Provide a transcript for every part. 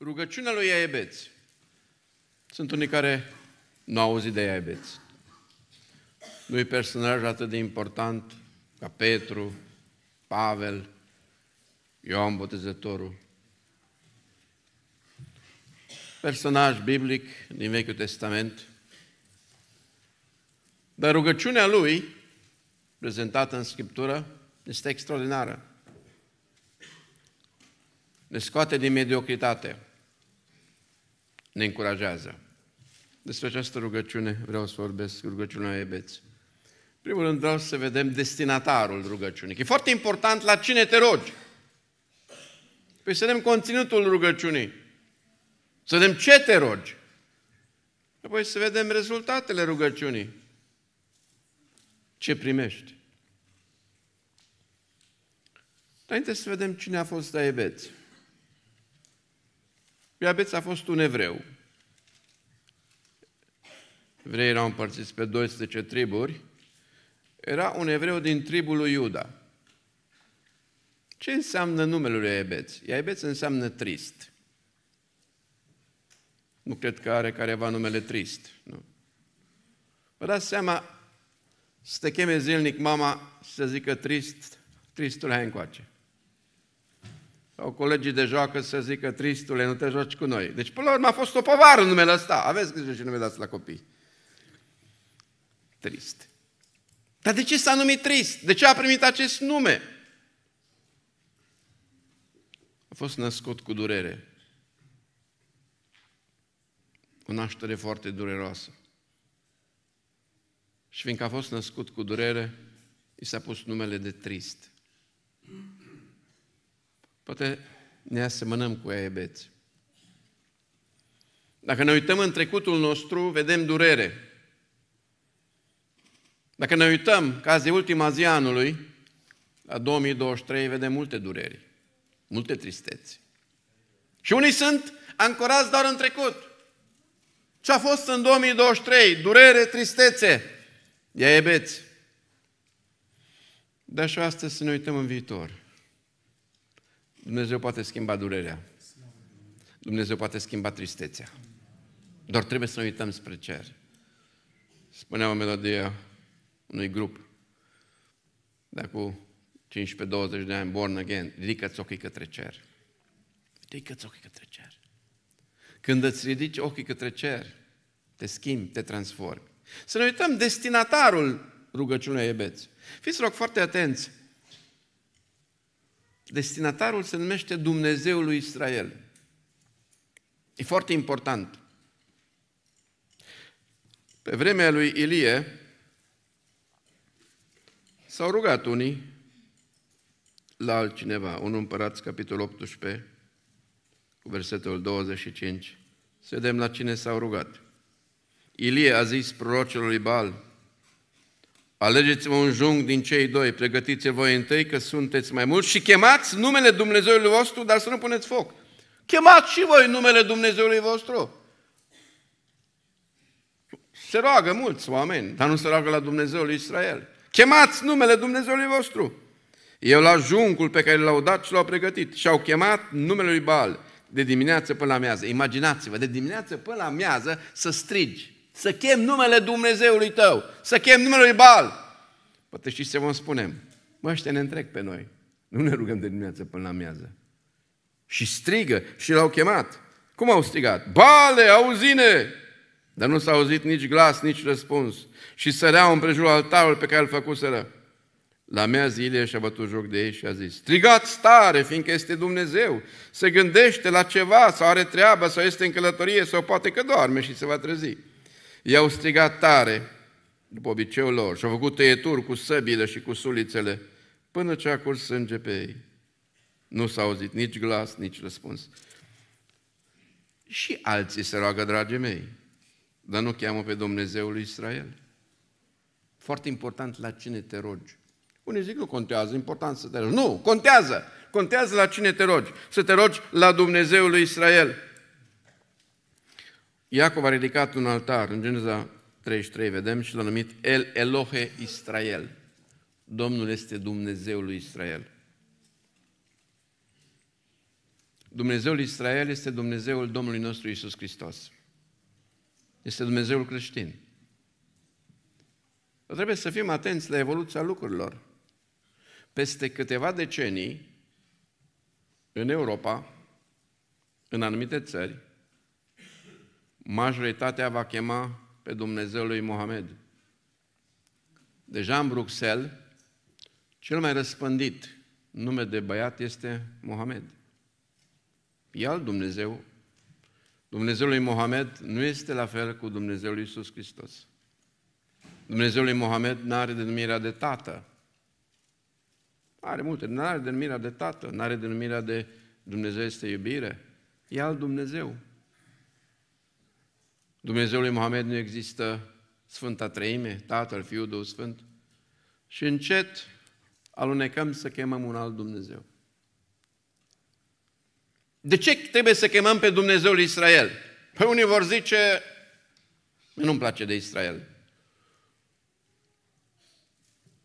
Rugăciunea lui Iaebeț. Sunt unii care nu au auzit de Iaebeț. Nu i personaj atât de important ca Petru, Pavel, Ioan Botezătorul. Personaj biblic din Vechiul Testament. Dar rugăciunea lui, prezentată în Scriptură, este extraordinară. Ne scoate din mediocritate ne încurajează. Despre această rugăciune vreau să vorbesc, rugăciunea Ebeți. În primul rând vreau să vedem destinatarul rugăciunii. E foarte important la cine te rogi. Păi să vedem conținutul rugăciunii. Să vedem ce te rogi. Apoi să vedem rezultatele rugăciunii. Ce primești. Înainte să vedem cine a fost Daebeți. Iabeț păi, a fost un evreu. Evreii erau împărțiți pe 12 triburi. Era un evreu din tribul lui Iuda. Ce înseamnă numele lui Iabeț? Iabeț înseamnă trist. Nu cred că are careva numele trist. Nu. Vă dați seama să te cheme zilnic mama să zică trist, tristul hai încoace sau colegii de joacă să zică, tristule, nu te joci cu noi. Deci, până la urmă, a fost o povară în numele ăsta. Aveți grijă ce nume dați la copii. Trist. Dar de ce s-a numit trist? De ce a primit acest nume? A fost născut cu durere. O naștere foarte dureroasă. Și fiindcă a fost născut cu durere, i s-a pus numele de trist. Poate ne asemănăm cu aebeți. Dacă ne uităm în trecutul nostru, vedem durere. Dacă ne uităm ca de ultima zi anului, la 2023, vedem multe dureri, multe tristeți. Și unii sunt ancorați doar în trecut. Ce a fost în 2023? Durere, tristețe, iaebeți. Dar și astăzi să ne uităm în viitor. Dumnezeu poate schimba durerea. Dumnezeu poate schimba tristețea. Doar trebuie să ne uităm spre cer. Spunea o melodie unui grup de acum 15-20 de ani, Born Again, ridică-ți ochii către cer. Ridică-ți ochii către cer. Când îți ridici ochii către cer, te schimbi, te transformi. Să ne uităm destinatarul rugăciunea Ebeți. Fiți rog foarte atenți Destinatarul se numește Dumnezeul lui Israel. E foarte important. Pe vremea lui Ilie s-au rugat unii la altcineva, un împărat, capitolul 18, cu versetul 25, să vedem la cine s-au rugat. Ilie a zis prorocelui Bal. Alegeți-vă un jung din cei doi, pregătiți vă voi întâi că sunteți mai mulți și chemați numele Dumnezeului vostru, dar să nu puneți foc. Chemați și voi numele Dumnezeului vostru. Se roagă mulți oameni, dar nu se roagă la Dumnezeul Israel. Chemați numele Dumnezeului vostru. Eu la juncul pe care l-au dat și l-au pregătit și au chemat numele lui Baal de dimineață până la miază. Imaginați-vă, de dimineață până la miază să strigi. Să chem numele Dumnezeului tău, să chem numele lui Bal. Poate și ce vom spune? Mă, ăștia ne întrec pe noi. Nu ne rugăm de dimineață până la miază. Și strigă și l-au chemat. Cum au strigat? Bale, auzine! Dar nu s-a auzit nici glas, nici răspuns. Și săreau împrejurul altarul pe care îl făcuseră. La mea zile și-a bătut joc de ei și a zis, strigați tare, fiindcă este Dumnezeu, se gândește la ceva sau are treabă sau este în călătorie sau poate că doarme și se va trezi. I-au strigat tare, după obiceiul lor, și-au făcut tăieturi cu săbile și cu sulițele, până ce a curs sânge pe ei. Nu s-a auzit nici glas, nici răspuns. Și alții se roagă, dragii mei, dar nu cheamă pe Dumnezeul lui Israel. Foarte important la cine te rogi. Unii zic, nu contează, important să te rogi. Nu, contează! Contează la cine te rogi. Să te rogi la Dumnezeul lui Israel. Iacov a ridicat un altar, în Geneza 33 vedem, și l-a numit El Elohe Israel. Domnul este Dumnezeul lui Israel. Dumnezeul Israel este Dumnezeul Domnului nostru Isus Hristos. Este Dumnezeul creștin. Dar trebuie să fim atenți la evoluția lucrurilor. Peste câteva decenii, în Europa, în anumite țări, majoritatea va chema pe Dumnezeu lui Mohamed. Deja în Bruxelles, cel mai răspândit nume de băiat este Mohamed. E al Dumnezeu. Dumnezeul lui Mohamed nu este la fel cu Dumnezeul lui Iisus Hristos. Dumnezeul lui Mohamed nu are denumirea de tată. Are multe, nu are denumirea de tată, nu are denumirea de Dumnezeu este iubire. E al Dumnezeu. Dumnezeul lui Mohamed nu există Sfânta Treime, Tatăl, Fiul, Duhul Sfânt. Și încet alunecăm să chemăm un alt Dumnezeu. De ce trebuie să chemăm pe Dumnezeul Israel? Păi unii vor zice, nu-mi place de Israel.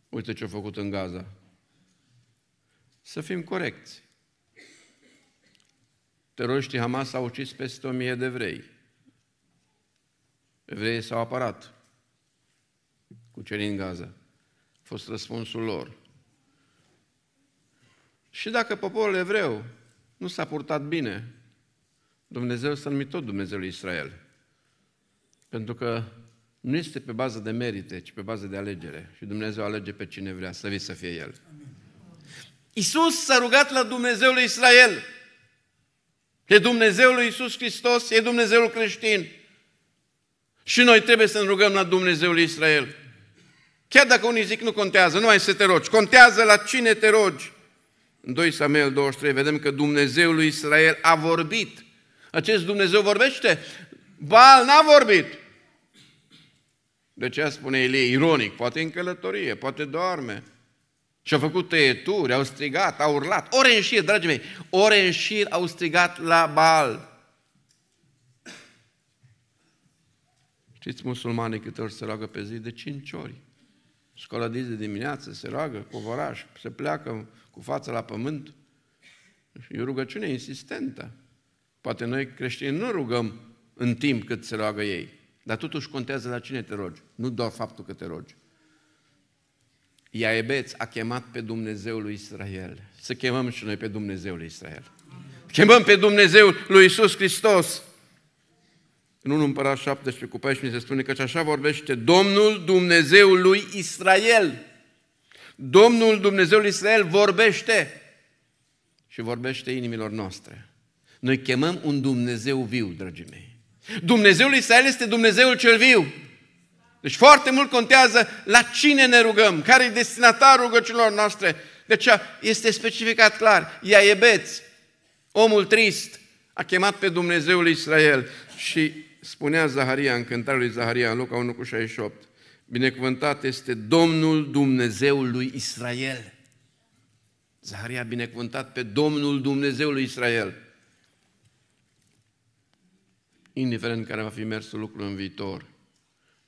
Uite ce-a făcut în Gaza. Să fim corecți. Teroriștii Hamas au ucis peste o mie de evrei. Evreii s-au apărat cu cei în Gaza. A fost răspunsul lor. Și dacă poporul evreu nu s-a purtat bine, Dumnezeu s-a numit tot Dumnezeul Israel. Pentru că nu este pe bază de merite, ci pe bază de alegere. Și Dumnezeu alege pe cine vrea, slăvit să fie El. Isus Iisus s-a rugat la Dumnezeul Israel. E Dumnezeul lui Iisus Hristos, e Dumnezeul creștin. Și noi trebuie să ne rugăm la Dumnezeul Israel. Chiar dacă unii zic nu contează, nu mai să te rogi. Contează la cine te rogi. În 2 Samuel 23 vedem că Dumnezeul lui Israel a vorbit. Acest Dumnezeu vorbește? Baal n-a vorbit. De ce spune Elie? Ironic, poate în călătorie, poate doarme. Și-au făcut tăieturi, au strigat, au urlat. Ore în șir, dragii mei, ore în șir au strigat la Baal. Știți musulmanii câte ori se roagă pe zi? De cinci ori. Școala de dimineață, se roagă, covoraș, se pleacă cu fața la pământ. E o rugăciune insistentă. Poate noi creștini nu rugăm în timp cât se roagă ei, dar totuși contează la cine te rogi, nu doar faptul că te rogi. Iaebeț a chemat pe Dumnezeul lui Israel. Să chemăm și noi pe Dumnezeul lui Israel. Chemăm pe Dumnezeul lui Isus Hristos în 1 Împărat 17 cu 14 se spune că așa vorbește Domnul Dumnezeul lui Israel. Domnul Dumnezeul Israel vorbește și vorbește inimilor noastre. Noi chemăm un Dumnezeu viu, dragii mei. Dumnezeul Israel este Dumnezeul cel viu. Deci foarte mult contează la cine ne rugăm, care e destinatarul rugăciunilor noastre. Deci este specificat clar. beț, omul trist, a chemat pe Dumnezeul Israel și spunea Zaharia în cântarea lui Zaharia în loca 1 cu 68, binecuvântat este Domnul Dumnezeul lui Israel. Zaharia a binecuvântat pe Domnul Dumnezeul lui Israel. Indiferent care va fi mersul lucru în viitor,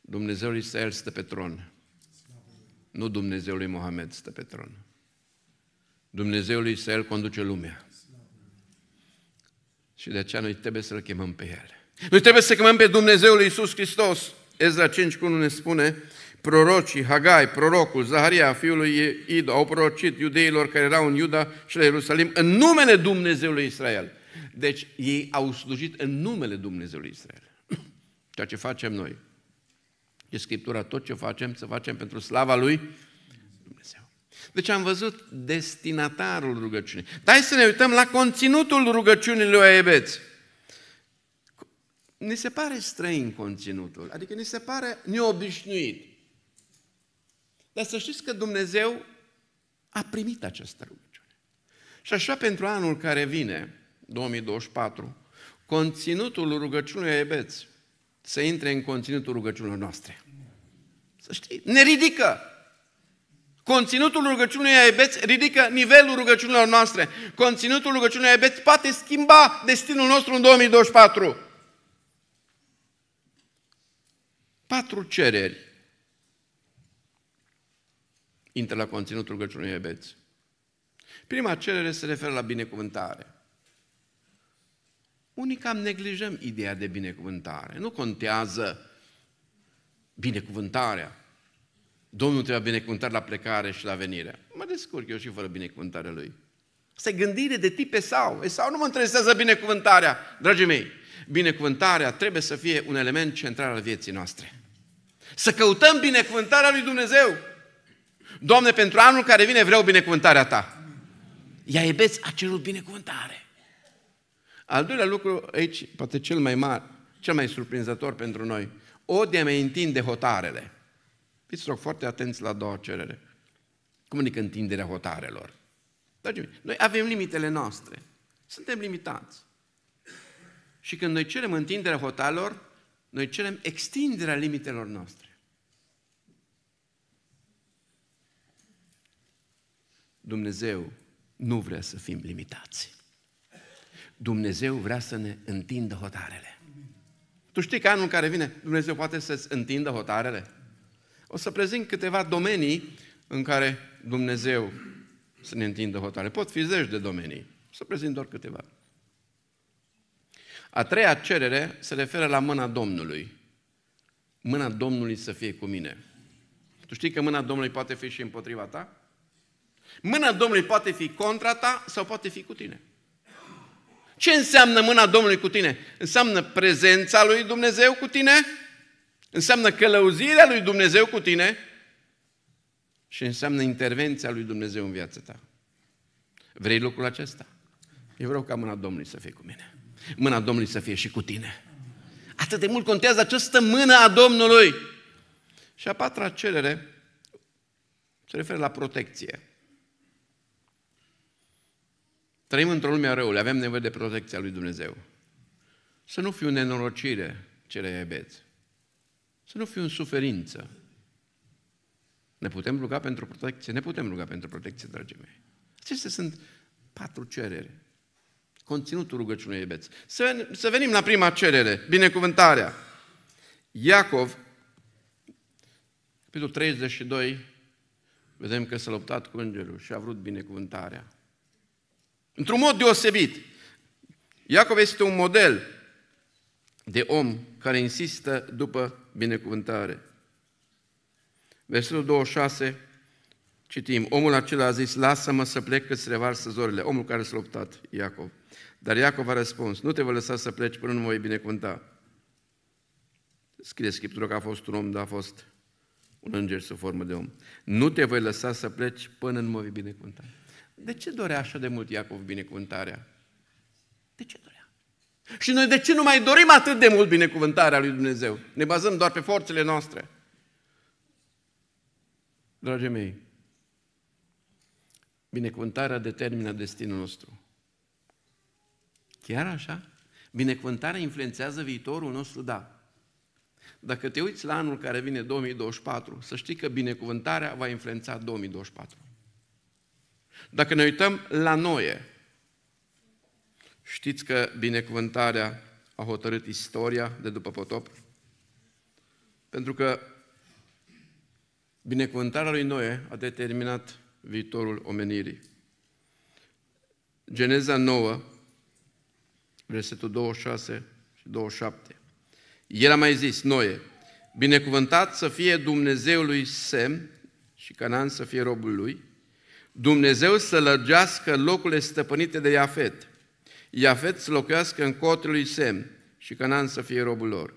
Dumnezeul Israel stă pe tron. Nu Dumnezeul lui Mohamed stă pe tron. Dumnezeul lui Israel conduce lumea. Și de aceea noi trebuie să-L chemăm pe El. Noi trebuie să chemăm pe Dumnezeul Iisus Hristos. Ezra 5 cu ne spune, prorocii, Hagai, prorocul, Zaharia, fiul lui Ido, au prorocit iudeilor care erau în Iuda și la Ierusalim în numele Dumnezeului Israel. Deci ei au slujit în numele Dumnezeului Israel. Ceea ce facem noi. E Scriptura tot ce facem, să facem pentru slava Lui Dumnezeu. Deci am văzut destinatarul rugăciunii. Dar hai să ne uităm la conținutul rugăciunii lui Aiebeți ni se pare străin conținutul, adică ni se pare neobișnuit. Dar să știți că Dumnezeu a primit această rugăciune. Și așa pentru anul care vine, 2024, conținutul rugăciunii ebeți să intre în conținutul rugăciunilor noastre. Să știi, ne ridică. Conținutul rugăciunii ebeți ridică nivelul rugăciunilor noastre. Conținutul rugăciunii ebeți poate schimba destinul nostru în 2024. Patru cereri. Intră la conținutul rugăciunii iubeți. Prima cerere se referă la binecuvântare. Unii cam neglijăm ideea de binecuvântare. Nu contează binecuvântarea. Domnul te va binecuvânta la plecare și la venire. Mă descurc eu și fără binecuvântarea lui. Se gândire de tip Esau. Esau nu mă interesează binecuvântarea, dragii mei binecuvântarea trebuie să fie un element central al vieții noastre. Să căutăm binecuvântarea lui Dumnezeu. Doamne, pentru anul care vine vreau binecuvântarea Ta. Iaibeț a cerut binecuvântare. Al doilea lucru, aici, poate cel mai mare, cel mai surprinzător pentru noi, de mai întinde hotarele. Fiți rog foarte atenți la două cerere. Cum adică întinderea hotarelor? Dragii noi avem limitele noastre. Suntem limitați. Și când noi cerem întinderea hotalor, noi cerem extinderea limitelor noastre. Dumnezeu nu vrea să fim limitați. Dumnezeu vrea să ne întindă hotarele. Tu știi că anul care vine Dumnezeu poate să-ți întindă hotarele? O să prezint câteva domenii în care Dumnezeu să ne întindă hotarele. Pot fi zeci de domenii. O să prezint doar câteva. A treia cerere se referă la mâna Domnului. Mâna Domnului să fie cu mine. Tu știi că mâna Domnului poate fi și împotriva ta? Mâna Domnului poate fi contra ta sau poate fi cu tine. Ce înseamnă mâna Domnului cu tine? Înseamnă prezența lui Dumnezeu cu tine? Înseamnă călăuzirea lui Dumnezeu cu tine? Și înseamnă intervenția lui Dumnezeu în viața ta. Vrei lucrul acesta? Eu vreau ca mâna Domnului să fie cu mine. Mâna Domnului să fie și cu tine. Atât de mult contează această mână a Domnului. Și a patra cerere se referă la protecție. Trăim într-o lume a răului, avem nevoie de protecția lui Dumnezeu. Să nu fiu o nenorocire ce le iubeți. Să nu fiu în suferință. Ne putem ruga pentru protecție? Ne putem ruga pentru protecție, dragii mei. Acestea sunt patru cereri. Conținutul rugăciunii iubeți. Să venim la prima cerere, binecuvântarea. Iacov, capitolul 32, vedem că s-a luptat cu îngerul și a vrut binecuvântarea. Într-un mod deosebit, Iacov este un model de om care insistă după binecuvântare. Versetul 26, Citim, omul acela a zis, lasă-mă să plec că se revarsă zorile. Omul care s-a luptat, Iacov. Dar Iacov a răspuns, nu te voi lăsa să pleci până nu mă voi binecuvânta. Scrie Scriptura că a fost un om, dar a fost un înger sub formă de om. Nu te voi lăsa să pleci până nu mă voi binecuvânta. De ce dorea așa de mult Iacov binecuvântarea? De ce dorea? Și noi de ce nu mai dorim atât de mult binecuvântarea lui Dumnezeu? Ne bazăm doar pe forțele noastre. Dragii mei, Binecuvântarea determină destinul nostru. Chiar așa? Binecuvântarea influențează viitorul nostru, da. Dacă te uiți la anul care vine 2024, să știi că binecuvântarea va influența 2024. Dacă ne uităm la noi, știți că binecuvântarea a hotărât istoria de după potop? Pentru că binecuvântarea lui Noe a determinat viitorul omenirii. Geneza 9, versetul 26 și 27. El a mai zis, Noe, binecuvântat să fie Dumnezeului Sem și Canaan să fie robul lui, Dumnezeu să lărgească locurile stăpânite de Iafet, Iafet să locuiască în cotul lui Sem și Canaan să fie robul lor.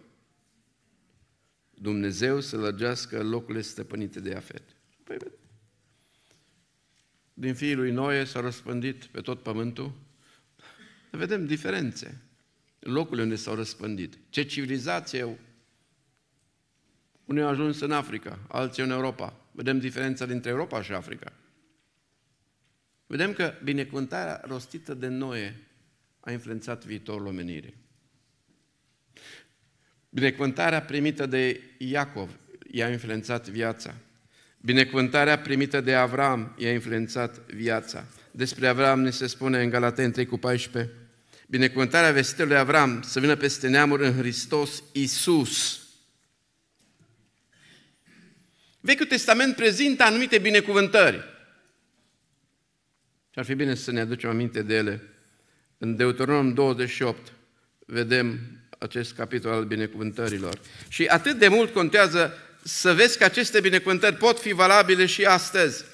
Dumnezeu să lărgească locurile stăpânite de Iafet. Păi, din fiii lui Noe s au răspândit pe tot pământul. Vedem diferențe. Locurile unde s-au răspândit. Ce civilizație unii au ajuns în Africa, alții în Europa. Vedem diferența dintre Europa și Africa. Vedem că binecuvântarea rostită de Noe a influențat viitorul omenirii. Binecuvântarea primită de Iacov i-a influențat viața. Binecuvântarea primită de Avram i-a influențat viața. Despre Avram ne se spune în Galateni 3 cu 14, binecuvântarea vestitelui Avram să vină peste neamuri în Hristos Isus. Vechiul Testament prezintă anumite binecuvântări. Și ar fi bine să ne aducem aminte de ele. În Deuteronom 28 vedem acest capitol al binecuvântărilor. Și atât de mult contează să vezi că aceste binecuvântări pot fi valabile și astăzi.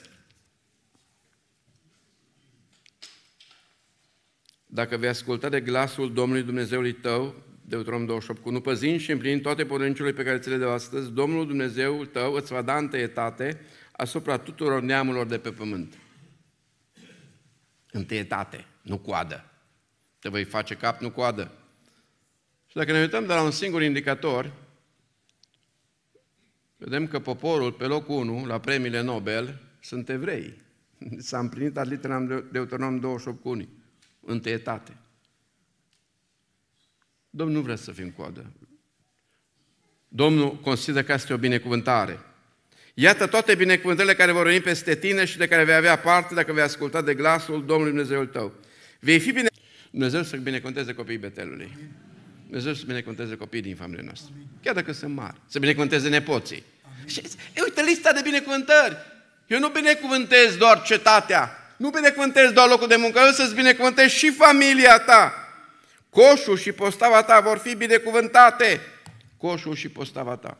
Dacă vei asculta de glasul Domnului Dumnezeului tău, Deuteronom 28, cu nu păzind și împlinind toate poruncile pe care ți le dau astăzi, Domnul Dumnezeul tău îți va da întâietate asupra tuturor neamurilor de pe pământ. Întâietate, nu coadă. Te voi face cap, nu coadă. Și dacă ne uităm de la un singur indicator, Vedem că poporul pe locul 1 la premiile Nobel sunt evrei. S-a împlinit ad de Deuteronom 28 cu unii, întâietate. Domnul nu vrea să fim coadă. Domnul consideră că este o binecuvântare. Iată toate binecuvântările care vor veni peste tine și de care vei avea parte dacă vei asculta de glasul Domnului Dumnezeul tău. Vei fi bine... Dumnezeu să binecuvânteze copiii Betelului. Dumnezeu să binecuvânteze copiii din familia noastră. Chiar dacă sunt mari. Să binecuvânteze nepoții. Și e, uite lista de binecuvântări. Eu nu binecuvântez doar cetatea, nu binecuvântez doar locul de muncă, eu să-ți binecuvântez și familia ta. Coșul și postava ta vor fi binecuvântate. Coșul și postava ta.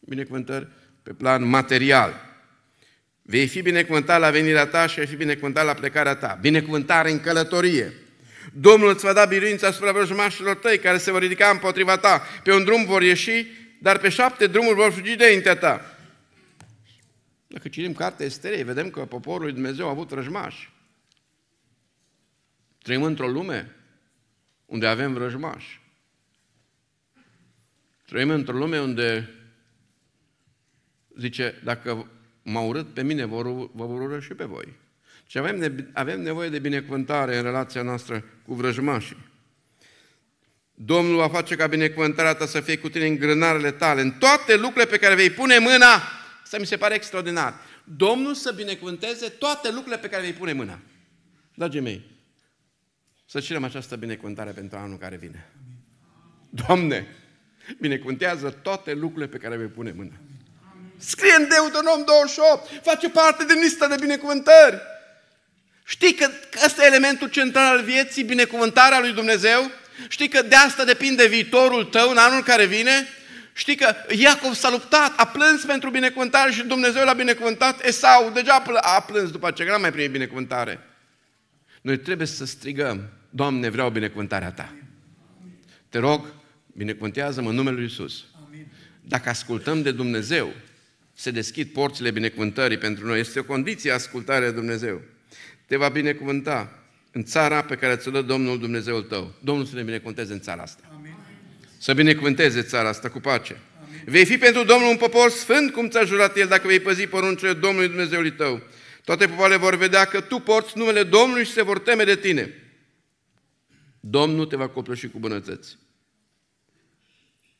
Binecuvântări pe plan material. Vei fi binecuvântat la venirea ta și vei fi binecuvântat la plecarea ta. Binecuvântare în călătorie. Domnul îți va da biruința asupra vrăjmașilor tăi care se vor ridica împotriva ta. Pe un drum vor ieși dar pe șapte drumuri vor fugi înaintea ta. Dacă citim cartea Esterei, vedem că poporul lui Dumnezeu a avut răjmași. Trăim într-o lume unde avem răjmași. Trăim într-o lume unde, zice, dacă m-au urât pe mine, vor, vă vor urâ și pe voi. Și avem, avem nevoie de binecuvântare în relația noastră cu vrăjmașii. Domnul va face ca binecuvântarea ta să fie cu tine în grânarele tale, în toate lucrurile pe care vei pune mâna. să mi se pare extraordinar. Domnul să binecuvânteze toate lucrurile pe care vei pune mâna. Dragii mei, să cerem această binecuvântare pentru anul care vine. Doamne, binecuvântează toate lucrurile pe care vei pune mâna. Scrie în Deuteronom 28, face parte din lista de binecuvântări. Știi că ăsta e elementul central al vieții, binecuvântarea lui Dumnezeu? Știi că de asta depinde viitorul tău în anul care vine? Știi că Iacov s-a luptat, a plâns pentru binecuvântare și Dumnezeu l-a binecuvântat, Esau deja a plâns după ce n-a mai primit binecuvântare. Noi trebuie să strigăm, Doamne, vreau binecuvântarea Ta. Te rog, binecuvântează-mă în numele Lui Iisus. Dacă ascultăm de Dumnezeu, se deschid porțile binecuvântării pentru noi. Este o condiție ascultarea de Dumnezeu. Te va binecuvânta în țara pe care ți-o dă Domnul Dumnezeul tău. Domnul să ne binecuvânteze în țara asta. Amin. Să binecuvânteze țara asta cu pace. Amin. Vei fi pentru Domnul un popor sfânt cum ți-a jurat El dacă vei păzi poruncile Domnului Dumnezeului tău. Toate popoarele vor vedea că tu porți numele Domnului și se vor teme de tine. Domnul te va copleși cu bunătăți.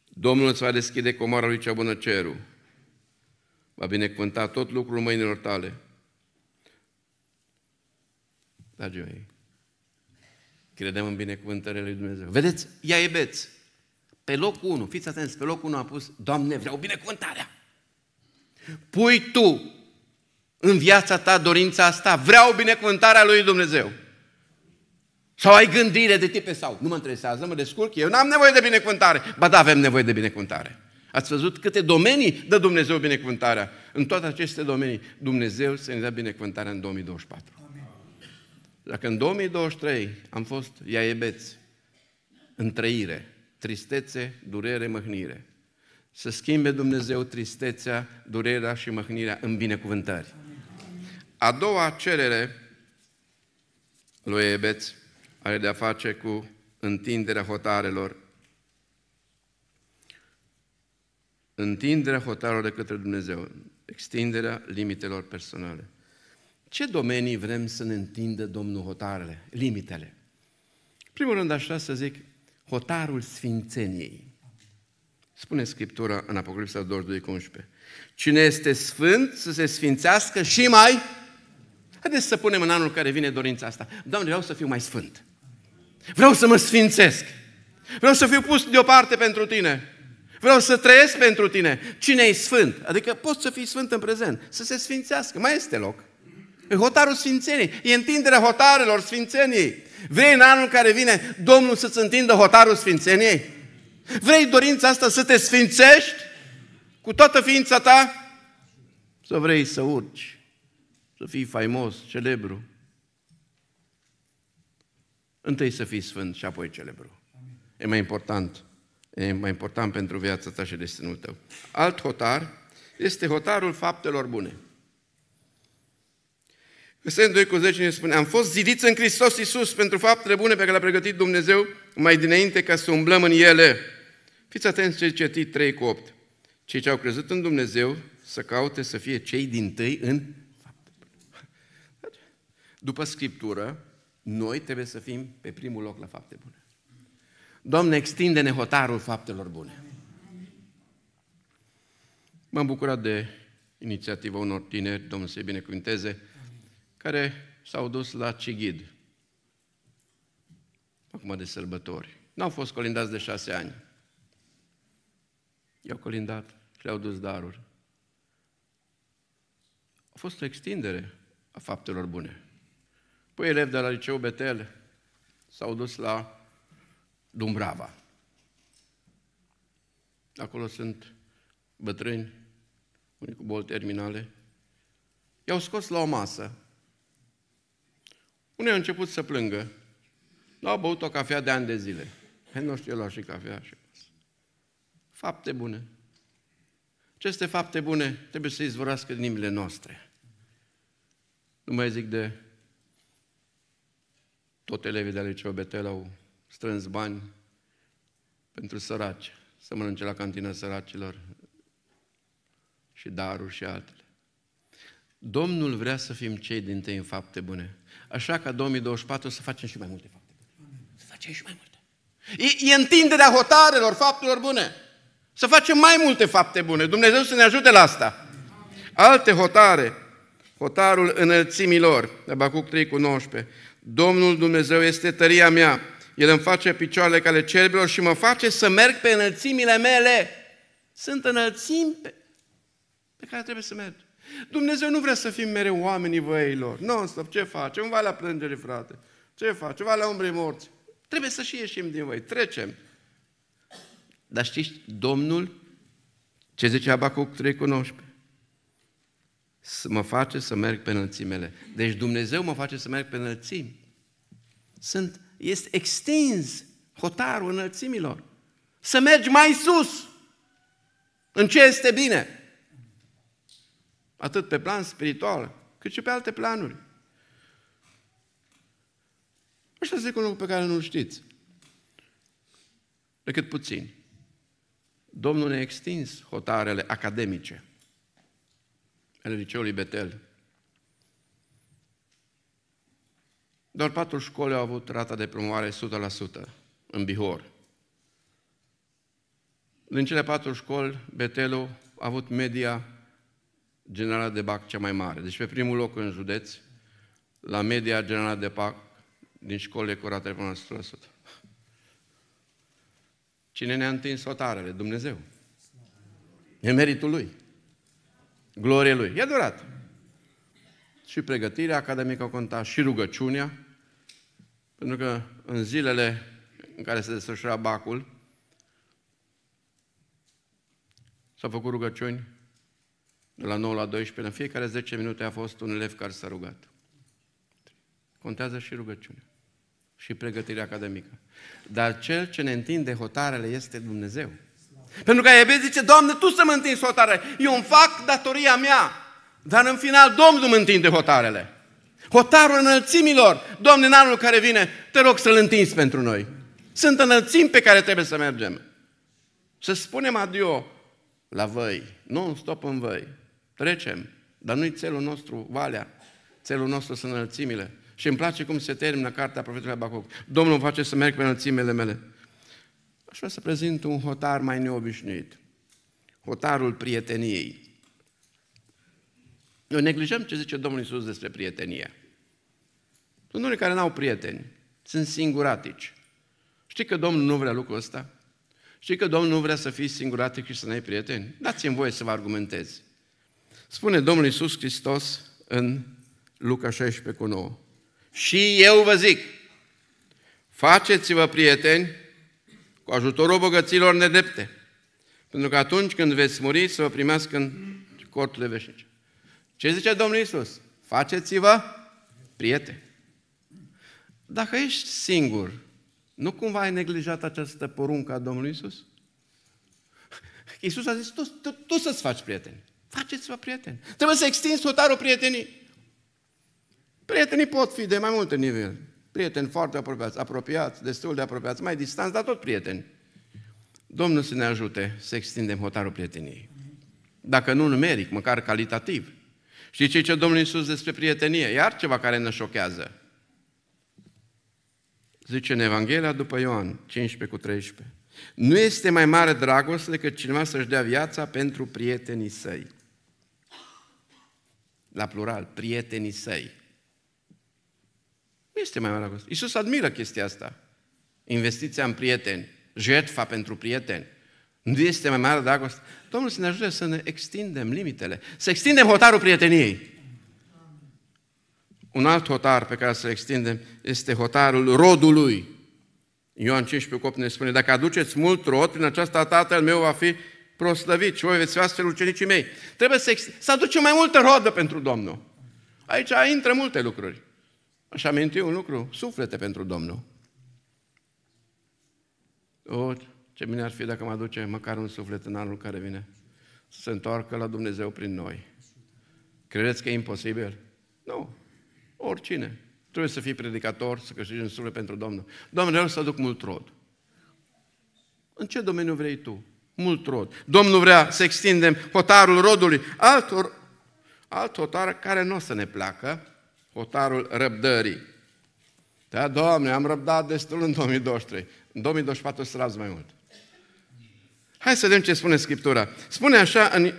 Domnul îți va deschide comara lui cea bună cerul. Va binecuvânta tot lucrul mâinilor tale. Dragii mei, Credem în binecuvântările lui Dumnezeu. Vedeți? Ia beț. Pe locul 1, fiți atenți, pe locul 1 a pus, Doamne, vreau binecuvântarea. Pui tu în viața ta dorința asta, vreau binecuvântarea lui Dumnezeu. Sau ai gândire de tipe sau, nu mă interesează, mă descurc, eu n-am nevoie de binecuvântare. Ba da, avem nevoie de binecuvântare. Ați văzut câte domenii dă Dumnezeu binecuvântarea. În toate aceste domenii, Dumnezeu să ne dea binecuvântarea în 2024. Dacă în 2023 am fost iaiebeți, în trăire, tristețe, durere, măhnire, să schimbe Dumnezeu tristețea, durerea și măhnirea în binecuvântări. A doua cerere lui Ebeț are de-a face cu întinderea hotarelor. Întinderea hotarelor de către Dumnezeu, extinderea limitelor personale ce domenii vrem să ne întindă Domnul hotarele, limitele? Primul rând aș vrea să zic hotarul sfințeniei. Spune Scriptura în Apocalipsa 22,11. Cine este sfânt să se sfințească și mai... Haideți să punem în anul care vine dorința asta. Doamne, vreau să fiu mai sfânt. Vreau să mă sfințesc. Vreau să fiu pus deoparte pentru Tine. Vreau să trăiesc pentru Tine. Cine e sfânt? Adică poți să fii sfânt în prezent. Să se sfințească. Mai este loc hotarul sfințeniei, e întinderea hotarelor sfințeniei. Vrei în anul care vine Domnul să-ți întindă hotarul sfințeniei? Vrei dorința asta să te sfințești cu toată ființa ta? Să vrei să urci, să fii faimos, celebru. Întâi să fii sfânt și apoi celebru. E mai important. E mai important pentru viața ta și destinul tău. Alt hotar este hotarul faptelor bune. Versetul 2 cu 10 ne spune, am fost zidiți în Hristos Iisus pentru faptele bune pe care le-a pregătit Dumnezeu mai dinainte ca să umblăm în ele. Fiți atenți ce zice 3 cu 8. Cei ce au crezut în Dumnezeu să caute să fie cei din tăi în fapte După Scriptură, noi trebuie să fim pe primul loc la fapte bune. Doamne, extinde-ne hotarul faptelor bune. M-am bucurat de inițiativa unor tineri, Domnul să-i binecuvinteze, care s-au dus la Cigid, acum de sărbători. N-au fost colindați de șase ani. I-au colindat și le-au dus daruri. A fost o extindere a faptelor bune. Păi elevi de la liceu Betel s-au dus la Dumbrava. Acolo sunt bătrâni, unii cu boli terminale. I-au scos la o masă unii au început să plângă. nu au băut o cafea de ani de zile. Hai, nu știu, eu și cafea și Fapte bune. Aceste fapte bune trebuie să izvorască din inimile noastre. Nu mai zic de tot elevii de la liceu Betel au strâns bani pentru săraci, să mănânce la cantina săracilor și daruri și altele. Domnul vrea să fim cei din tăi în fapte bune așa că 2024 să facem și mai multe fapte. Să facem și mai multe. E, e întinderea hotarelor, faptelor bune. Să facem mai multe fapte bune. Dumnezeu să ne ajute la asta. Alte hotare. Hotarul înălțimilor. Abacuc 3 cu 19. Domnul Dumnezeu este tăria mea. El îmi face picioarele cale cerbilor și mă face să merg pe înălțimile mele. Sunt înălțimi pe, pe care trebuie să merg. Dumnezeu nu vrea să fim mereu oamenii văilor. Non-stop, ce facem? Vai la plângere, frate. Ce facem? Vai la umbrei morți. Trebuie să și ieșim din voi, trecem. Dar știți, Domnul, ce zice Abacuc 3 cu 19? Să mă face să merg pe înălțimele. Deci Dumnezeu mă face să merg pe înălțimi. Sunt, este extins hotarul înălțimilor. Să mergi mai sus. În ce este bine? atât pe plan spiritual, cât și pe alte planuri. să zic un lucru pe care nu-l știți. Decât puțin. Domnul ne-a extins hotarele academice ale liceului Betel. Doar patru școli au avut rata de promovare 100% în Bihor. Din cele patru școli, Betelul a avut media Generala de Bac cea mai mare. Deci pe primul loc în județ, la media generală de Bac, din școlile curate până la 100%. Cine ne-a întins hotarele? Dumnezeu. E meritul Lui. Glorie Lui. E durat. Și pregătirea academică conta, și rugăciunea, pentru că în zilele în care se desfășura bacul, s-au făcut rugăciuni de la 9 la 12, în fiecare 10 minute a fost un elev care s-a rugat. Contează și rugăciunea și pregătirea academică. Dar cel ce ne întinde hotarele este Dumnezeu. Pentru că Ebed zice, Doamne, Tu să mă întinzi hotarele. Eu îmi fac datoria mea. Dar în final Domnul mă întinde hotarele. Hotarul înălțimilor. Doamne, în anul care vine, te rog să-L întinzi pentru noi. Sunt înălțimi pe care trebuie să mergem. Să spunem adio la voi, non-stop în voi trecem, dar nu-i țelul nostru valea, țelul nostru sunt înălțimile. Și îmi place cum se termină cartea profetului Abacuc. Domnul îmi face să merg pe înălțimile mele. Aș vrea să prezint un hotar mai neobișnuit. Hotarul prieteniei. Noi neglijăm ce zice Domnul Isus despre prietenie. Sunt unii care n-au prieteni, sunt singuratici. Știi că Domnul nu vrea lucrul ăsta? Știi că Domnul nu vrea să fii singuratic și să n-ai prieteni? Dați-mi voie să vă argumentezi. Spune Domnul Iisus Hristos în Luca 16 cu 9. Și eu vă zic, faceți-vă prieteni cu ajutorul bogăților nedepte, pentru că atunci când veți muri să vă primească în corturile veșnice. Ce zice Domnul Iisus? Faceți-vă prieteni. Dacă ești singur, nu cumva ai neglijat această poruncă a Domnului Iisus? Iisus a zis, tu, tu, tu să-ți faci prieteni. Faceți-vă prieteni. Trebuie să extinzi hotarul prietenii. Prietenii pot fi de mai multe nivel. Prieteni foarte apropiați, apropiați, destul de apropiați, mai distanți, dar tot prieteni. Domnul să ne ajute să extindem hotarul prieteniei. Dacă nu numeric, măcar calitativ. Și ce ce Domnul Iisus despre prietenie? Iar ceva care ne șochează. Zice în Evanghelia după Ioan 15 cu 13. Nu este mai mare dragoste decât cineva să-și dea viața pentru prietenii săi la plural, prietenii săi. Nu este mai mare dragoste. Iisus admiră chestia asta. Investiția în prieteni, jertfa pentru prieteni. Nu este mai mare dragoste. Domnul să ne ajute să ne extindem limitele, să extindem hotarul prieteniei. Un alt hotar pe care să-l extindem este hotarul rodului. Ioan 15, ne spune, dacă aduceți mult rod, prin aceasta tatăl meu va fi proslăvit și voi veți fi astfel ucenicii mei. Trebuie să, să aducem mai multă rodă pentru Domnul. Aici intră multe lucruri. Aș aminti un lucru, suflete pentru Domnul. O, ce bine ar fi dacă mă aduce măcar un suflet în anul care vine. Să se întoarcă la Dumnezeu prin noi. Credeți că e imposibil? Nu. Oricine. Trebuie să fii predicator, să câștigi un suflet pentru Domnul. Domnul vreau să aduc mult rod. În ce domeniu vrei tu? mult rod. Domnul vrea să extindem hotarul rodului. Altor, alt hotar care nu o să ne placă, hotarul răbdării. Da, Doamne, am răbdat destul în 2023. În 2024 să mai mult. Hai să vedem ce spune Scriptura. Spune așa în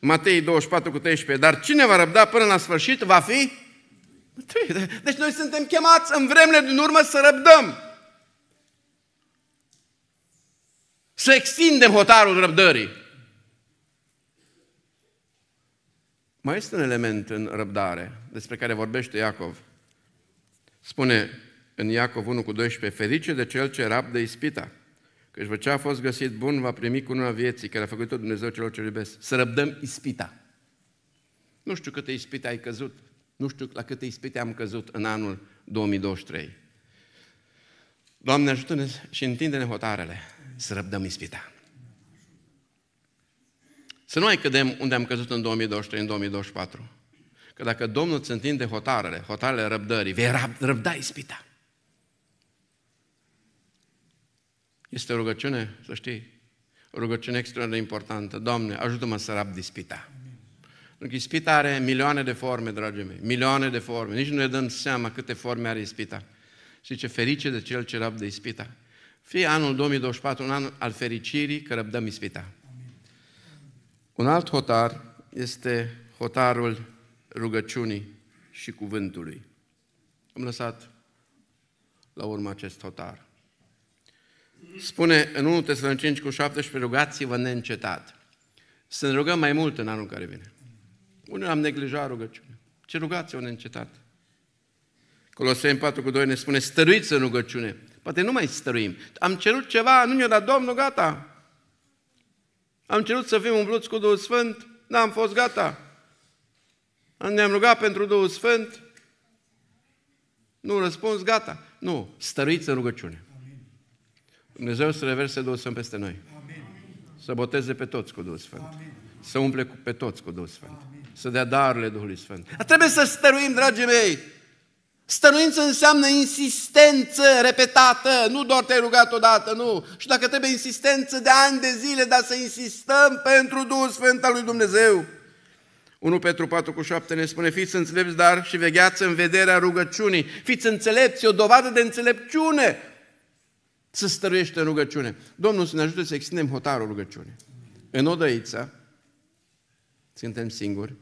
Matei 24 cu 13, dar cine va răbda până la sfârșit va fi... Deci noi suntem chemați în vremele din urmă să răbdăm. să extindem hotarul răbdării. Mai este un element în răbdare despre care vorbește Iacov. Spune în Iacov 1 cu 12, ferice de cel ce rab de ispita, căci după ce a fost găsit bun, va primi cu una vieții, care a făcut-o Dumnezeu celor ce iubesc. Să răbdăm ispita. Nu știu câte ispite ai căzut, nu știu la câte ispite am căzut în anul 2023. Doamne, ajută-ne și întinde-ne hotarele să răbdăm ispita. Să nu mai cădem unde am căzut în 2023, în 2024. Că dacă Domnul îți întinde hotarele, hotarele răbdării, vei răbda ispita. Este o rugăciune, să știi, o rugăciune extrem de importantă. Doamne, ajută-mă să rabd ispita. Pentru că ispita are milioane de forme, dragii mei, milioane de forme. Nici nu ne dăm seama câte forme are ispita. Și ce ferice de cel ce răbde ispita. Fie anul 2024 un an al fericirii că răbdăm ispita. Un alt hotar este hotarul rugăciunii și cuvântului. Am lăsat la urmă acest hotar. Spune în 1 Tesaloniceni cu 17, rugați-vă neîncetat. Să ne rugăm mai mult în anul care vine. Unii am neglijat rugăciunea. Ce rugați vă neîncetat? Coloseni 4 cu 2 ne spune, stăruiți în rugăciune, Poate nu mai stăruim. Am cerut ceva, nu ne-a dat Domnul, gata. Am cerut să fim umpluți cu Duhul Sfânt, n am fost gata. Ne-am rugat pentru Duhul Sfânt, nu răspuns, gata. Nu, stăruiți în rugăciune. Amin. Dumnezeu să reverse Duhul Sfânt peste noi. Amin. Să boteze pe toți cu Duhul Sfânt. Amin. Să umple pe toți cu Duhul Sfânt. Amin. Să dea darurile Duhului Sfânt. Amin. trebuie să stăruim, dragii mei! Stăruință înseamnă insistență repetată, nu doar te-ai rugat odată, nu. Și dacă trebuie insistență de ani de zile, dar să insistăm pentru Duhul Sfânt al lui Dumnezeu. 1 Petru 4 cu 7 ne spune, fiți înțelepți, dar și vegheați în vederea rugăciunii. Fiți înțelepți, o dovadă de înțelepciune să stăruiește în rugăciune. Domnul să ne ajute să extindem hotarul rugăciunii. În odăiță, suntem singuri,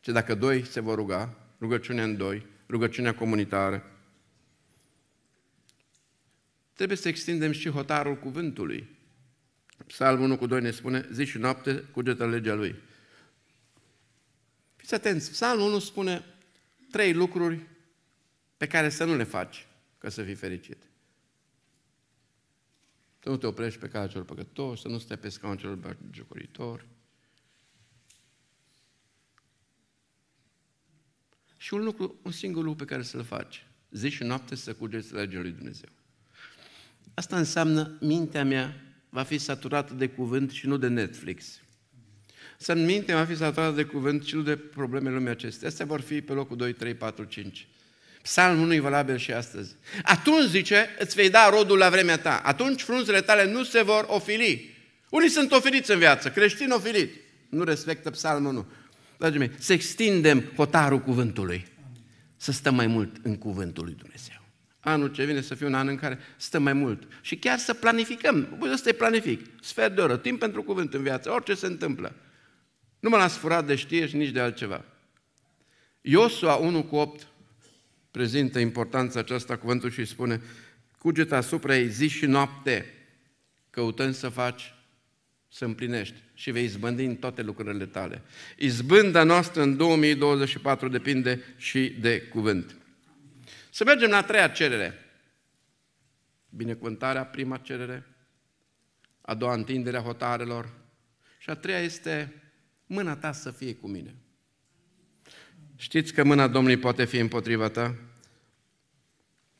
ce dacă doi se vor ruga, rugăciune în doi, rugăciunea comunitară. Trebuie să extindem și hotarul cuvântului. Psalmul 1 cu 2 ne spune, zi și noapte cugetă legea lui. Fiți atenți, psalmul 1 spune trei lucruri pe care să nu le faci ca să fii fericit. Să nu te oprești pe calea celor păcătoși, să nu stai pe scaunul celor jucuritori, Și un lucru, un singur lucru pe care să-l faci, zi și noapte să cugeți legea lui Dumnezeu. Asta înseamnă mintea mea va fi saturată de cuvânt și nu de Netflix. Să mintea va fi saturată de cuvânt și nu de problemele lumii acestea. Astea vor fi pe locul 2, 3, 4, 5. Psalmul nu-i valabil și astăzi. Atunci, zice, îți vei da rodul la vremea ta. Atunci frunzele tale nu se vor ofili. Unii sunt ofiliți în viață, creștini ofiliți. Nu respectă psalmul, nu dragii mei, să extindem hotarul cuvântului. Să stăm mai mult în cuvântul lui Dumnezeu. Anul ce vine să fie un an în care stăm mai mult. Și chiar să planificăm. Voi să te planific. Sfert de oră, timp pentru cuvânt în viață, orice se întâmplă. Nu mă las furat de știri și nici de altceva. Iosua 1 cu 8 prezintă importanța aceasta cuvântul și spune cuget asupra ei zi și noapte, căutând să faci, să împlinești și vei izbândi în toate lucrurile tale. Izbânda noastră în 2024 depinde și de cuvânt. Să mergem la a treia cerere. Binecuvântarea, prima cerere, a doua întinderea hotarelor și a treia este mâna ta să fie cu mine. Știți că mâna Domnului poate fi împotriva ta?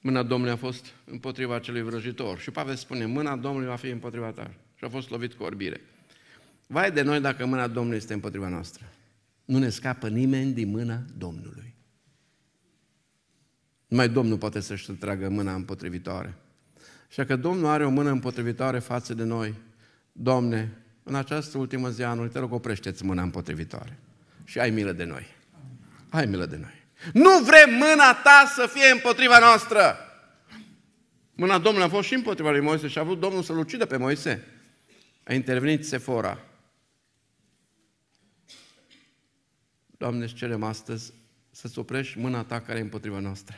Mâna Domnului a fost împotriva acelui vrăjitor. Și Pavel spune, mâna Domnului va fi împotriva ta. Și a fost lovit cu orbire. Vai de noi dacă mâna Domnului este împotriva noastră. Nu ne scapă nimeni din mâna Domnului. Numai Domnul poate să-și tragă mâna împotrivitoare. Așa că Domnul are o mână împotrivitoare față de noi. Domne, în această ultimă zi anului, te rog, oprește-ți mâna împotrivitoare. Și ai milă de noi. Ai milă de noi. Nu vrem mâna ta să fie împotriva noastră. Mâna Domnului a fost și împotriva lui Moise și a vrut Domnul să-l ucidă pe Moise. A intervenit Sefora Doamne, îți cerem astăzi să-ți oprești mâna ta care e împotriva noastră.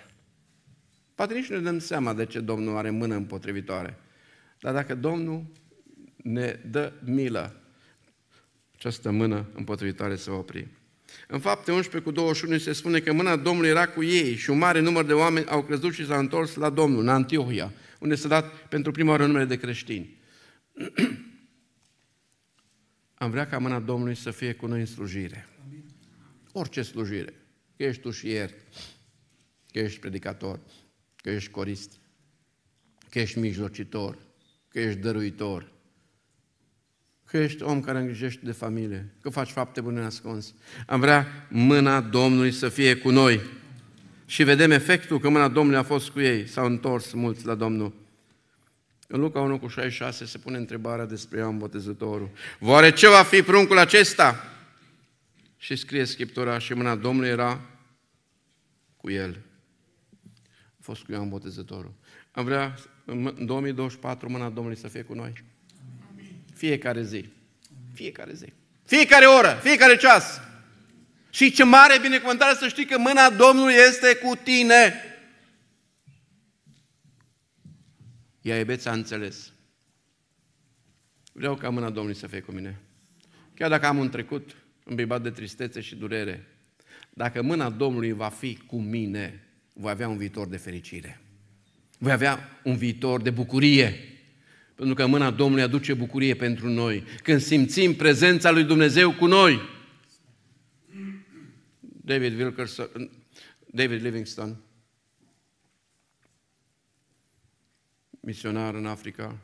Poate nici nu ne dăm seama de ce Domnul are mână împotrivitoare. Dar dacă Domnul ne dă milă, această mână împotrivitoare să o opri. În fapte 11 cu 21 se spune că mâna Domnului era cu ei și un mare număr de oameni au crezut și s-au întors la Domnul, în Antiohia, unde s-a dat pentru prima oară numele de creștini. Am vrea ca mâna Domnului să fie cu noi în slujire orice slujire, că ești ușier, că ești predicator, că ești corist, că ești mijlocitor, că ești dăruitor, că ești om care îngrijește de familie, că faci fapte bune ascuns. Am vrea mâna Domnului să fie cu noi. Și vedem efectul că mâna Domnului a fost cu ei. S-au întors mulți la Domnul. În Luca 1 cu 66 se pune întrebarea despre Ioan Botezătorul. Oare ce va fi pruncul acesta? Și scrie Scriptura și mâna Domnului era cu el. A fost cu Ioan Botezătorul. Am vrea în 2024 mâna Domnului să fie cu noi. Fiecare zi. Fiecare zi. Fiecare oră, fiecare ceas. Și ce mare binecuvântare să știi că mâna Domnului este cu tine. Ia, a înțeles. Vreau ca mâna Domnului să fie cu mine. Chiar dacă am un trecut îmbibat de tristețe și durere. Dacă mâna Domnului va fi cu mine, voi avea un viitor de fericire. Voi avea un viitor de bucurie. Pentru că mâna Domnului aduce bucurie pentru noi. Când simțim prezența lui Dumnezeu cu noi. David Wilkerson, David Livingston, misionar în Africa,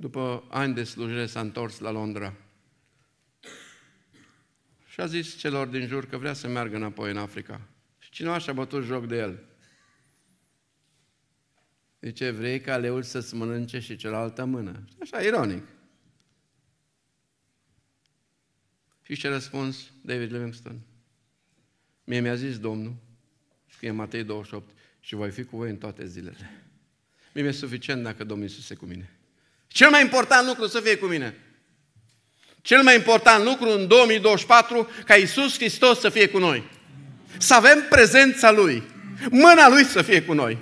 după ani de slujire, s-a întors la Londra. Și a zis celor din jur că vrea să meargă înapoi în Africa. Și cineva și-a bătut joc de el. Zice, vrei ca leul să-ți mănânce și cealaltă mână. Așa, ironic. Și ce răspuns David Livingstone? Mie mi-a zis Domnul, scrie Matei 28, și voi fi cu voi în toate zilele. Mie mi-e suficient dacă Domnul Iisus e cu mine. Cel mai important lucru să fie cu mine. Cel mai important lucru în 2024, ca Iisus Hristos să fie cu noi. Să avem prezența Lui. Mâna Lui să fie cu noi.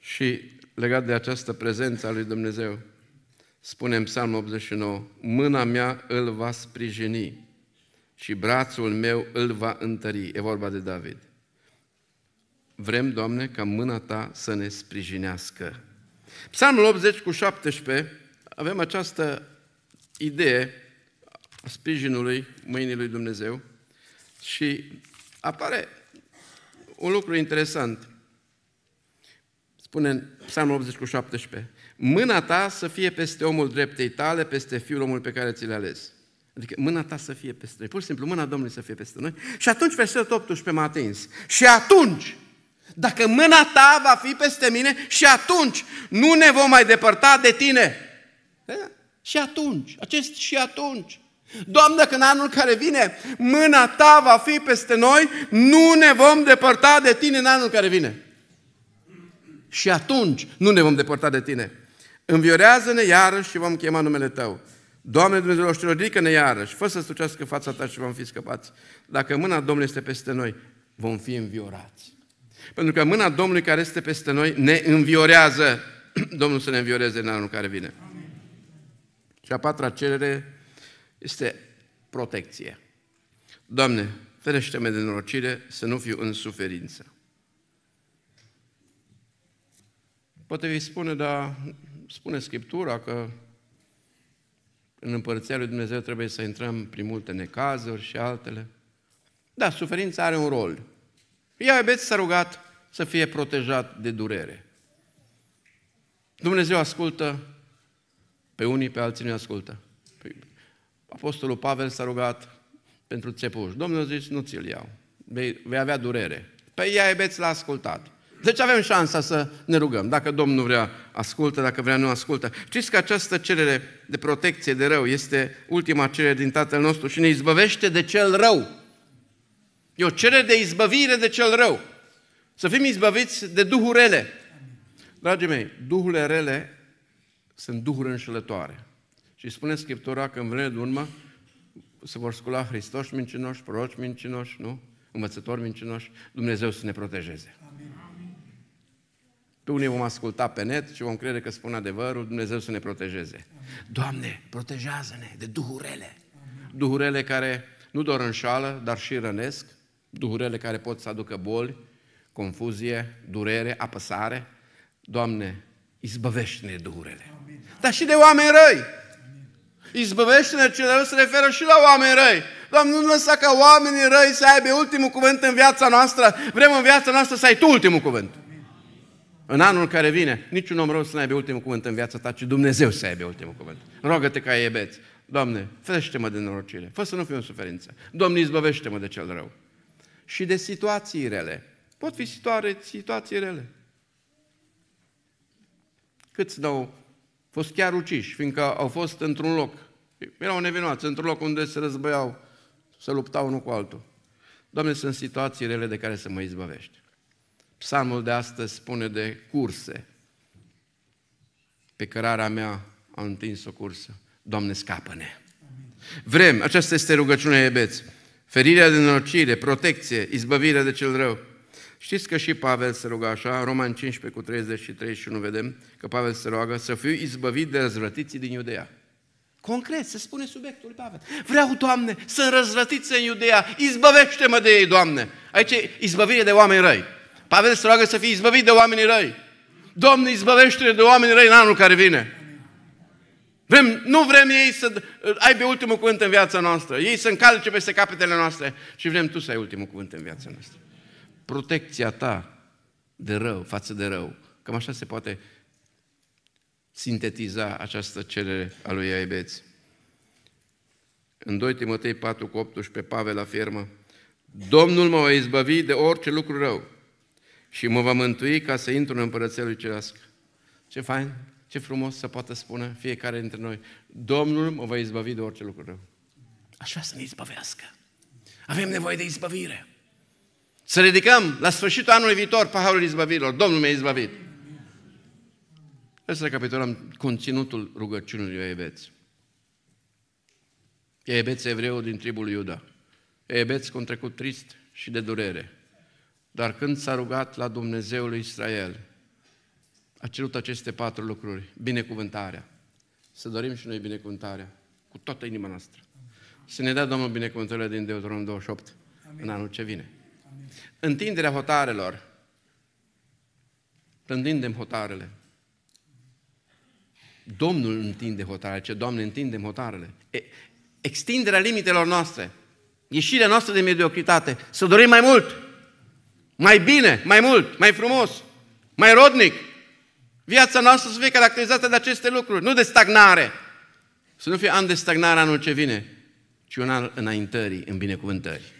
Și legat de această prezență a Lui Dumnezeu, spune în Psalm 89, mâna mea îl va sprijini și brațul meu îl va întări. E vorba de David. Vrem, Doamne, ca mâna Ta să ne sprijinească. Psalmul 80 cu 17, avem această idee a sprijinului mâinii lui Dumnezeu și apare un lucru interesant. Spune în Psalmul 80 cu 17, mâna ta să fie peste omul dreptei tale, peste fiul omul pe care ți l ales. Adică mâna ta să fie peste noi, pur și simplu mâna Domnului să fie peste noi. Și atunci versetul 18 m-a atins. Și atunci dacă mâna ta va fi peste mine și atunci nu ne vom mai depărta de tine. Da? Și atunci, acest și atunci. Doamne, când în anul care vine mâna ta va fi peste noi, nu ne vom depărta de tine în anul care vine. Și atunci nu ne vom depărta de tine. Înviorează-ne iarăși și vom chema numele tău. Doamne Dumnezeu, oștri, ridică-ne iarăși, fă să stucească fața ta și vom fi scăpați. Dacă mâna Domnului este peste noi, vom fi înviorați. Pentru că mâna Domnului care este peste noi ne înviorează. Domnul să ne învioreze în anul care vine. Amin. Și a patra cerere este protecție. Doamne, ferește-mă de norocire să nu fiu în suferință. Poate vi spune, dar spune Scriptura că în împărăția lui Dumnezeu trebuie să intrăm prin multe necazuri și altele. Da, suferința are un rol. Iaibet s-a rugat să fie protejat de durere. Dumnezeu ascultă pe unii, pe alții nu ascultă. Păi, Apostolul Pavel s-a rugat pentru țepuș. Domnul zice, nu ți-l iau, vei, vei avea durere. Pe păi, Iaibet l-a ascultat. Deci avem șansa să ne rugăm. Dacă Domnul vrea, ascultă, dacă vrea, nu ascultă. Știți că această cerere de protecție de rău este ultima cerere din Tatăl nostru și ne izbăvește de cel rău. E o cerere de izbăvire de cel rău. Să fim izbăviți de duhuri rele. Dragii mei, duhurile rele sunt duhuri înșelătoare. Și spune Scriptura că în vreme de urmă se vor scula Hristos, mincinoși, proroci mincinoși, nu? Învățători mincinoși. Dumnezeu să ne protejeze. Amin. Pe unii vom asculta pe net și vom crede că spun adevărul, Dumnezeu să ne protejeze. Amin. Doamne, protejează-ne de duhurile. Duhurile care nu doar înșală, dar și rănesc, duhurile care pot să aducă boli, confuzie, durere, apăsare. Doamne, izbăvește-ne duhurile. Dar și de oameni răi. Izbăvește-ne cele rău se referă și la oameni răi. Doamne, nu lăsa ca oamenii răi să aibă ultimul cuvânt în viața noastră. Vrem în viața noastră să ai tu ultimul cuvânt. În anul care vine, niciun om rău să nu aibă ultimul cuvânt în viața ta, ci Dumnezeu să aibă ultimul cuvânt. Rogă-te ca ebeți. Doamne, ferește-mă de norocire, fă să nu fiu în suferință. Doamne, izbăvește-mă de cel rău și de situații rele. Pot fi situare, situații rele. Câți au fost chiar uciși, fiindcă au fost într-un loc. Erau nevinoați, într-un loc unde se răzbăiau, se luptau unul cu altul. Doamne, sunt situații rele de care să mă izbăvești. Psalmul de astăzi spune de curse. Pe cărarea mea a întins o cursă. Doamne, scapă-ne! Vrem, aceasta este rugăciunea Ebeți ferirea de norcire, protecție, izbăvirea de cel rău. Știți că și Pavel se roagă așa, Roman 15 cu 33 și nu vedem că Pavel se roagă să fiu izbăvit de răzvrătiții din Iudea. Concret, se spune subiectul lui Pavel. Vreau, Doamne, să răzvrătiți în Iudea, izbăvește-mă de ei, Doamne. Aici e izbăvire de oameni răi. Pavel se roagă să fie izbăvit de oamenii răi. Doamne, izbăvește-ne de oameni răi în anul care vine. Vrem, nu vrem ei să aibă ultimul cuvânt în viața noastră. Ei să încalce peste capetele noastre și vrem tu să ai ultimul cuvânt în viața noastră. Protecția ta de rău, față de rău. Cam așa se poate sintetiza această cerere a lui Aibeți. În 2 Timotei 4 cu 18, Pavel afirmă, Domnul mă va izbăvi de orice lucru rău și mă va mântui ca să intru în împărăția lui cerească. Ce fain! ce frumos să poată spune fiecare dintre noi, Domnul mă va izbăvi de orice lucru rău. Aș vrea să ne izbăvească. Avem nevoie de izbăvire. Să ridicăm la sfârșitul anului viitor paharul izbăvirilor. Domnul mi-a izbăvit. Trebuie să recapitulăm conținutul rugăciunii lui Ebeț. Ebeț evreu din tribul Iuda. Ebeț cu un trecut trist și de durere. Dar când s-a rugat la Dumnezeul Israel, a cerut aceste patru lucruri. Binecuvântarea. Să dorim și noi binecuvântarea cu toată inima noastră. Să ne dea Domnul binecuvântările din Deuteronom 28 Amin. în anul ce vine. Amin. Întinderea hotarelor. Întindem hotarele. Domnul întinde hotarele, ce Doamne, întindem hotarele. E, extinderea limitelor noastre, ieșirea noastră de mediocritate, să dorim mai mult, mai bine, mai mult, mai frumos, mai rodnic, Viața noastră să fie caracterizată de aceste lucruri, nu de stagnare. Să nu fie an de stagnare anul ce vine, ci un an înaintării, în binecuvântări.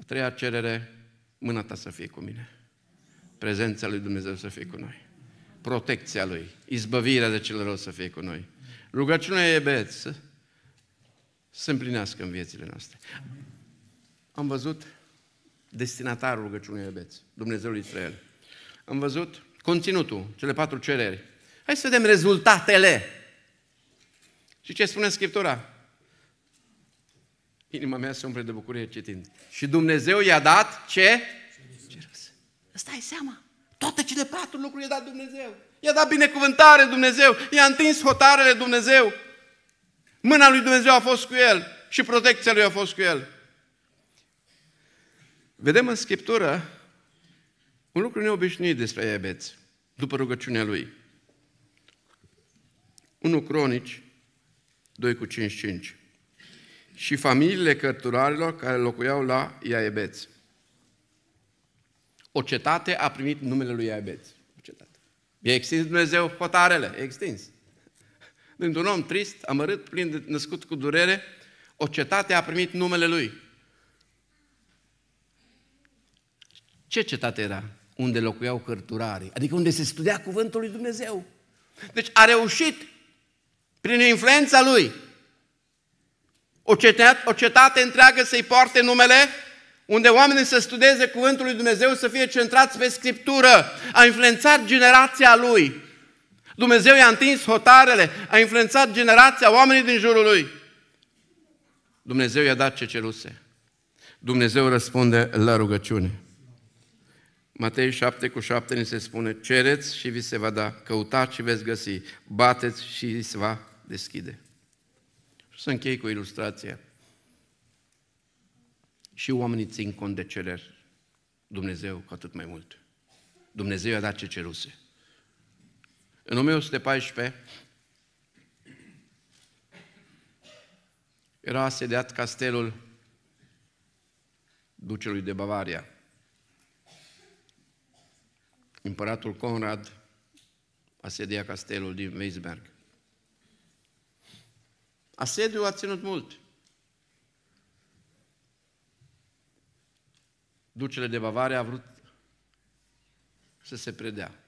A treia cerere, mâna ta să fie cu mine. Prezența lui Dumnezeu să fie cu noi. Protecția lui, izbăvirea de cel rău să fie cu noi. Rugăciunea e beț să împlinească în viețile noastre. Am văzut destinatarul rugăciunii beți, Dumnezeul Israel. Am văzut conținutul, cele patru cereri. Hai să vedem rezultatele. Și ce spune Scriptura? Inima mea se umple de bucurie citind. Și Dumnezeu i-a dat ce? Asta Îți seama? Toate cele patru lucruri i-a dat Dumnezeu. I-a dat binecuvântare Dumnezeu. I-a întins hotarele Dumnezeu. Mâna lui Dumnezeu a fost cu el și protecția lui a fost cu el. Vedem în Scriptură un lucru neobișnuit despre Iabeț, după rugăciunea lui. 1 Cronici 2 cu 5, 5. Și familiile cărturarilor care locuiau la Iabeț. O cetate a primit numele lui Iabeț. O cetate. E extins Dumnezeu hotarele, e extins. Dintr-un om trist, amărât, plin de născut cu durere, o cetate a primit numele lui. Ce cetate era? Unde locuiau cărturarii, adică unde se studia cuvântul lui Dumnezeu. Deci a reușit, prin influența lui, o, cetate, o cetate întreagă să-i poarte numele, unde oamenii să studieze cuvântul lui Dumnezeu, să fie centrați pe Scriptură. A influențat generația lui. Dumnezeu i-a întins hotarele, a influențat generația oamenii din jurul lui. Dumnezeu i-a dat ce ceruse. Dumnezeu răspunde la rugăciune. Matei 7 cu 7 ni se spune, cereți și vi se va da, căutați și veți găsi, bateți și vi se va deschide. Și să închei cu ilustrația. Și oamenii țin cont de cereri. Dumnezeu cu atât mai mult. Dumnezeu i-a dat ce ceruse. În 1114 era asediat castelul ducelui de Bavaria împăratul Conrad asedia castelul din Weisberg. Asediul a ținut mult. Ducele de Bavaria a vrut să se predea.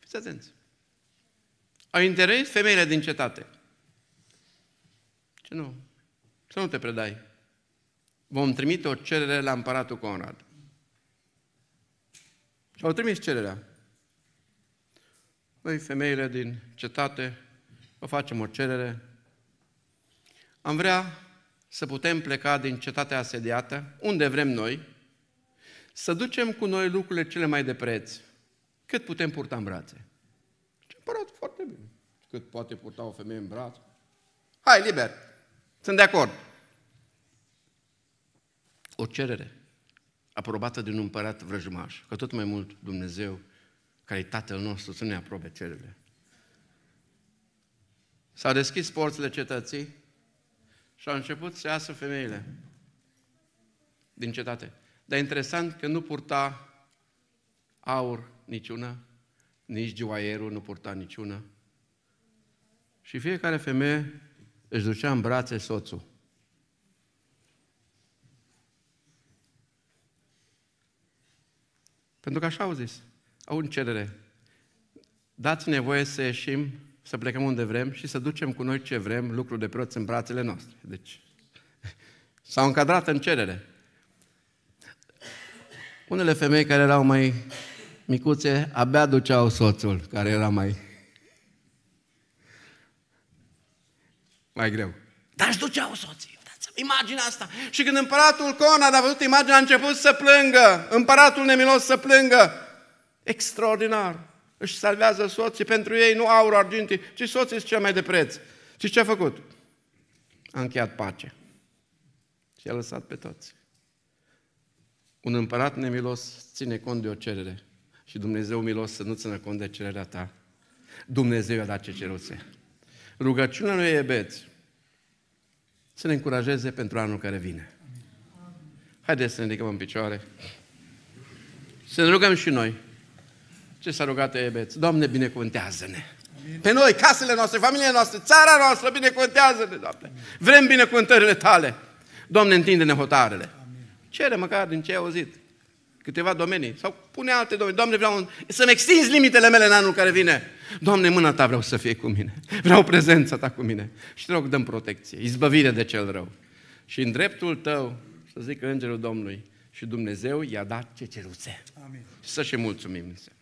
Fiți atenți. Au interes femeile din cetate. Ce nu? Să nu te predai. Vom trimite o cerere la împăratul Conrad. Și au trimis cererea. Noi, păi, femeile din cetate, vă facem o cerere. Am vrea să putem pleca din cetatea asediată, unde vrem noi, să ducem cu noi lucrurile cele mai de preț, cât putem purta în brațe. Și părat foarte bine. Cât poate purta o femeie în brațe. Hai, liber! Sunt de acord. O cerere aprobată de un împărat vrăjmaș, că tot mai mult Dumnezeu, care e Tatăl nostru, să ne aprobe cerurile. S-au deschis porțile cetății și au început să iasă femeile din cetate. Dar e interesant că nu purta aur niciuna, nici joaierul nu purta niciuna. Și fiecare femeie își ducea în brațe soțul. Pentru că așa au zis. Au în cerere. dați nevoie să ieșim, să plecăm unde vrem și să ducem cu noi ce vrem, lucruri de preoți în brațele noastre. Deci, s-au încadrat în cerere. Unele femei care erau mai micuțe, abia duceau soțul, care era mai... mai greu. Dar își duceau soții. Imaginea asta. Și când împăratul Conad a văzut imaginea, a început să plângă. Împăratul nemilos să plângă. Extraordinar. Își salvează soții. Pentru ei nu aur argint, ci soții sunt cel mai de preț. Și ce a făcut? A încheiat pace. Și a lăsat pe toți. Un împărat nemilos ține cont de o cerere. Și Dumnezeu milos să nu țină cont de cererea ta. Dumnezeu i-a dat ce ceruse. Rugăciunea lui Ebeți să ne încurajeze pentru anul care vine. Haideți să ne ridicăm în picioare. Să ne rugăm și noi. Ce s-a rugat Ebeț? Doamne, binecuvântează-ne! Pe noi, casele noastre, familiile noastre, țara noastră, binecuvântează-ne, Doamne! Vrem binecuvântările Tale! Doamne, întinde-ne hotarele! Cere măcar din ce ai auzit câteva domenii. Sau pune alte domenii. Doamne, vreau să-mi extinzi limitele mele în anul care vine. Doamne, mâna Ta vreau să fie cu mine. Vreau prezența Ta cu mine. Și te rog, dăm protecție, izbăvire de cel rău. Și în dreptul tău, să zică Îngerul Domnului, și Dumnezeu i-a dat ce ceruțe. Amin. Și să și mulțumim, Dumnezeu.